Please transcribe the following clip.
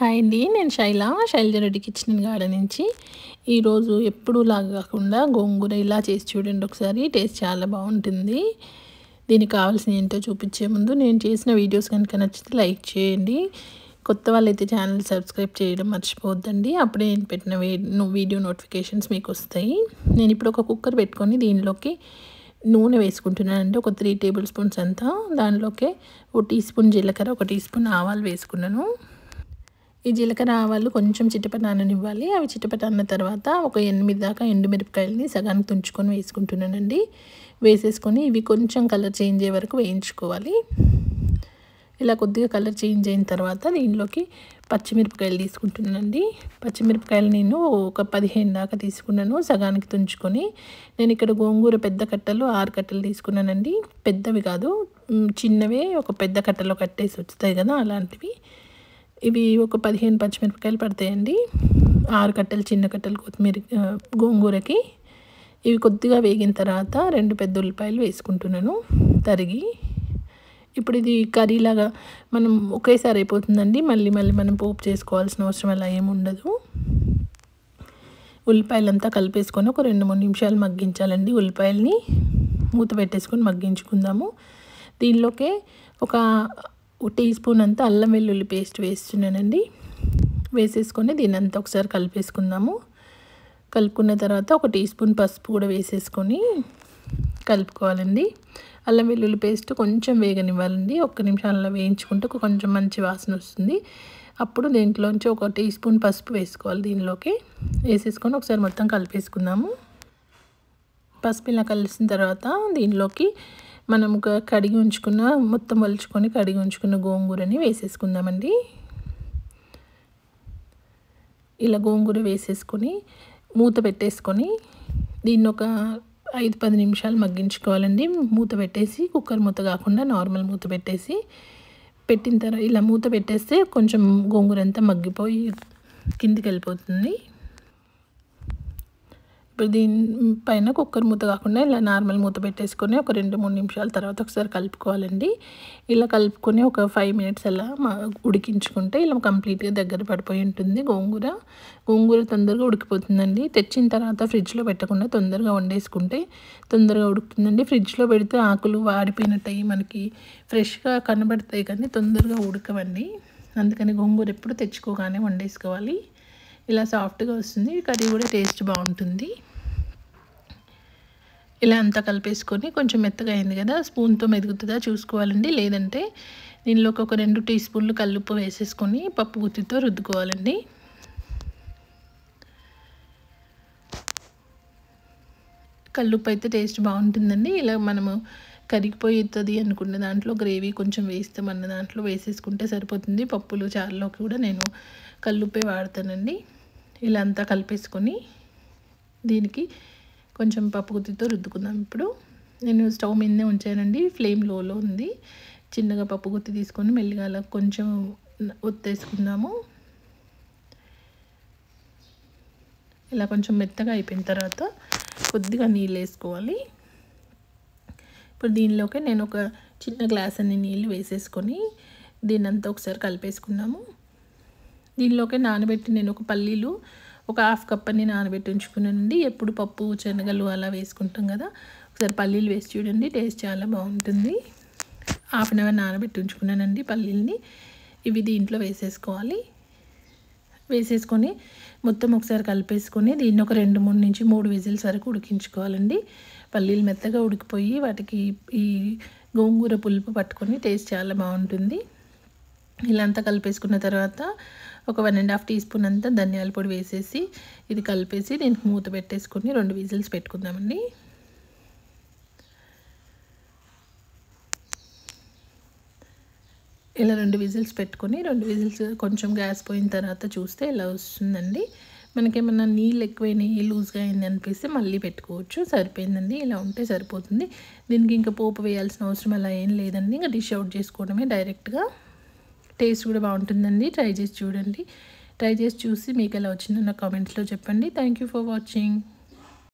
hi అండి నేను Shaila Shailaja Reddy kitchen and garden నుంచి ఈరోజు ఎప్పుడూ లాగా కాకుండా గోంగూర ఇలా చేసి చూడండి ఒకసారి టేస్ట్ చాలా బాగుంటుంది దీనికి కావాల్సిన ఏంటో చూపించే ముందు నేను చేసిన వీడియోస్ కనుక నచ్చితే లైక్ చేయండి కొత్త వాళ్ళైతే ఛానల్ సబ్స్క్రైబ్ చేయడం మర్చిపోవద్దండి అప్పుడే నేను పెట్టిన వీడియో నోటిఫికేషన్స్ మీకు వస్తాయి నేను ఇప్పుడు ఒక కుక్కర్ పెట్టుకొని దీనిలోకి నూనె వేసుకుంటున్నానండి ఒక త్రీ టేబుల్ స్పూన్స్ అంతా దానిలోకే ఒక టీ స్పూన్ జీలకర్ర ఒక టీ స్పూన్ ఆవాలు వేసుకున్నాను ఈ జీలకర్ర ఆవాలు కొంచెం అన్ననివ్వాలి అవి అన్న తర్వాత ఒక ఎనిమిది దాకా ఎండుమిరపకాయలని సగానికి తుంచుకొని వేసుకుంటున్నానండి వేసేసుకొని ఇవి కొంచెం కలర్ చేంజ్ అయ్యే వరకు వేయించుకోవాలి ఇలా కొద్దిగా కలర్ చేంజ్ అయిన తర్వాత దీనిలోకి పచ్చిమిరపకాయలు తీసుకుంటున్నానండి పచ్చిమిరపకాయలు నేను ఒక పదిహేను దాకా తీసుకున్నాను సగానికి తుంచుకొని నేను ఇక్కడ గోంగూర పెద్ద కట్టలు ఆరు కట్టలు తీసుకున్నానండి పెద్దవి కాదు చిన్నవే ఒక పెద్ద కట్టలో కట్టేసి వస్తాయి కదా అలాంటివి ఇవి ఒక పదిహేను పచ్చిమిరపకాయలు పడతాయండి ఆరు కట్టలు చిన్న కట్టలు కొత్తిమీర గోంగూరకి ఇవి కొద్దిగా వేగిన తర్వాత రెండు పెద్ద ఉల్లిపాయలు వేసుకుంటున్నాను తరిగి ఇప్పుడు ఇది కర్రీలాగా మనం ఒకేసారి అయిపోతుందండి మళ్ళీ మళ్ళీ మనం పోపు చేసుకోవాల్సిన అవసరం అలా ఏమి ఉండదు ఉల్లిపాయలంతా కలిపేసుకొని ఒక రెండు మూడు నిమిషాలు మగ్గించాలండి ఉల్లిపాయల్ని మూత పెట్టేసుకొని మగ్గించుకుందాము దీనిలోకే ఒక ఒక టీ స్పూన్ అంతా అల్లం వెల్లుల్లి పేస్ట్ వేస్తున్నానండి వేసేసుకొని దీని అంతా ఒకసారి కలిపేసుకుందాము కలుపుకున్న తర్వాత ఒక టీ స్పూన్ పసుపు కూడా వేసేసుకొని కలుపుకోవాలండి అల్లం వెల్లుల్లి పేస్ట్ కొంచెం వేగనివ్వాలండి ఒక్క నిమిషం అలా వేయించుకుంటే కొంచెం మంచి వాసన వస్తుంది అప్పుడు దీంట్లోంచి ఒక టీ స్పూన్ పసుపు వేసుకోవాలి దీనిలోకి వేసేసుకొని ఒకసారి మొత్తం కలిపేసుకుందాము పసుపు ఇలా కలిసిన తర్వాత దీనిలోకి మనం కడిగి ఉంచుకున్న మొత్తం వలుచుకొని కడిగి ఉంచుకున్న గోంగూరని వేసేసుకుందామండి ఇలా గోంగూర వేసేసుకొని మూత పెట్టేసుకొని దీన్ని ఒక ఐదు పది నిమిషాలు మగ్గించుకోవాలండి మూత పెట్టేసి కుక్కర్ మూత కాకుండా నార్మల్ మూత పెట్టేసి పెట్టిన తర్వాత ఇలా మూత పెట్టేస్తే కొంచెం గోంగూర అంతా మగ్గిపోయి కిందికి వెళ్ళిపోతుంది ఇప్పుడు దీనిపైన కుక్కర్ మూత కాకుండా ఇలా నార్మల్ మూత పెట్టేసుకొని ఒక రెండు మూడు నిమిషాల తర్వాత ఒకసారి కలుపుకోవాలండి ఇలా కలుపుకొని ఒక ఫైవ్ మినిట్స్ అలా ఉడికించుకుంటే ఇలా కంప్లీట్గా దగ్గర పడిపోయి ఉంటుంది గోంగూర గోంగూర తొందరగా ఉడికిపోతుందండి తెచ్చిన తర్వాత ఫ్రిడ్జ్లో పెట్టకుండా తొందరగా వండేసుకుంటే తొందరగా ఉడుకుతుందండి ఫ్రిడ్జ్లో పెడితే ఆకులు వాడిపోయినట్టయి మనకి ఫ్రెష్గా కనబడతాయి కానీ తొందరగా ఉడకవండి అందుకని గోంగూర ఎప్పుడు తెచ్చుకోగానే వండేసుకోవాలి ఇలా సాఫ్ట్గా వస్తుంది కర్రీ కూడా టేస్ట్ బాగుంటుంది ఇలా అంతా కలిపేసుకొని కొంచెం మెత్తగా అయింది కదా స్పూన్తో మెదుగుతుందా చూసుకోవాలండి లేదంటే దీనిలోకి ఒక రెండు టీ స్పూన్లు కల్లుప్పు వేసేసుకొని పప్పు గుత్తితో రుద్దుకోవాలండి కల్లుప్పు అయితే టేస్ట్ బాగుంటుందండి ఇలా మనము కరిగిపోతుంది అనుకున్న దాంట్లో గ్రేవీ కొంచెం వేస్తామన్న దాంట్లో వేసేసుకుంటే సరిపోతుంది పప్పులు చారులో కూడా నేను కల్లుప్పే వాడతానండి ఇలా అంతా కలిపేసుకొని దీనికి కొంచెం పప్పు గుత్తితో రుద్దుకుందాం ఇప్పుడు నేను స్టవ్ మీదనే ఉంచానండి ఫ్లేమ్ లోలో ఉంది చిన్నగా పప్పు గుత్తి తీసుకొని మెల్లిగా అలా కొంచెం ఒత్తేసుకుందాము ఇలా కొంచెం మెత్తగా అయిపోయిన తర్వాత కొద్దిగా నీళ్ళు వేసుకోవాలి ఇప్పుడు దీనిలోకి నేను ఒక చిన్న గ్లాస్ అన్ని నీళ్ళు వేసేసుకొని దీన్నంతా ఒకసారి కలిపేసుకున్నాము దీనిలోకి నానబెట్టి నేను ఒక పల్లీలు ఒక హాఫ్ కప్ అని నానబెట్టి ఉంచుకున్నానండి ఎప్పుడు పప్పు శనగలు అలా వేసుకుంటాం కదా ఒకసారి పల్లీలు వేసి చూడండి టేస్ట్ చాలా బాగుంటుంది హాఫ్ అన్ అవర్ నానబెట్టి ఉంచుకున్నానండి పల్లీల్ని ఇవి దీంట్లో వేసేసుకోవాలి వేసేసుకొని మొత్తం ఒకసారి కలిపేసుకొని దీన్ని ఒక రెండు మూడు నుంచి మూడు విజిల్స్ వరకు ఉడికించుకోవాలండి పల్లీలు మెత్తగా ఉడికిపోయి వాటికి ఈ గోంగూర పులుపు పట్టుకొని టేస్ట్ చాలా బాగుంటుంది ఇలా అంతా కలిపేసుకున్న తర్వాత ఒక one and half teaspoon అంతా ధనియాల పొడి వేసేసి ఇది కలిపేసి దీనికి మూత పెట్టేసుకుని రెండు విజిల్స్ పెట్టుకుందామండి ఇలా రెండు విజిల్స్ పెట్టుకొని రెండు విజిల్స్ కొంచెం గ్యాస్ పోయిన తర్వాత చూస్తే ఇలా వస్తుందండి మనకేమన్నా నీళ్ళు ఎక్కువైనాయి లూజ్గా అయింది అనిపిస్తే మళ్ళీ పెట్టుకోవచ్చు సరిపోయిందండి ఇలా ఉంటే సరిపోతుంది దీనికి ఇంకా పోపు వేయాల్సిన అవసరం అలా ఏం లేదండి ఇంకా డిష్ అవుట్ చేసుకోవడమే డైరెక్ట్గా టేస్ట్ కూడా బాగుంటుందండి ట్రై చేసి చూడండి ట్రై చేసి చూసి మీకు ఎలా వచ్చిందో నా కామెంట్స్లో చెప్పండి థ్యాంక్ ఫర్ వాచింగ్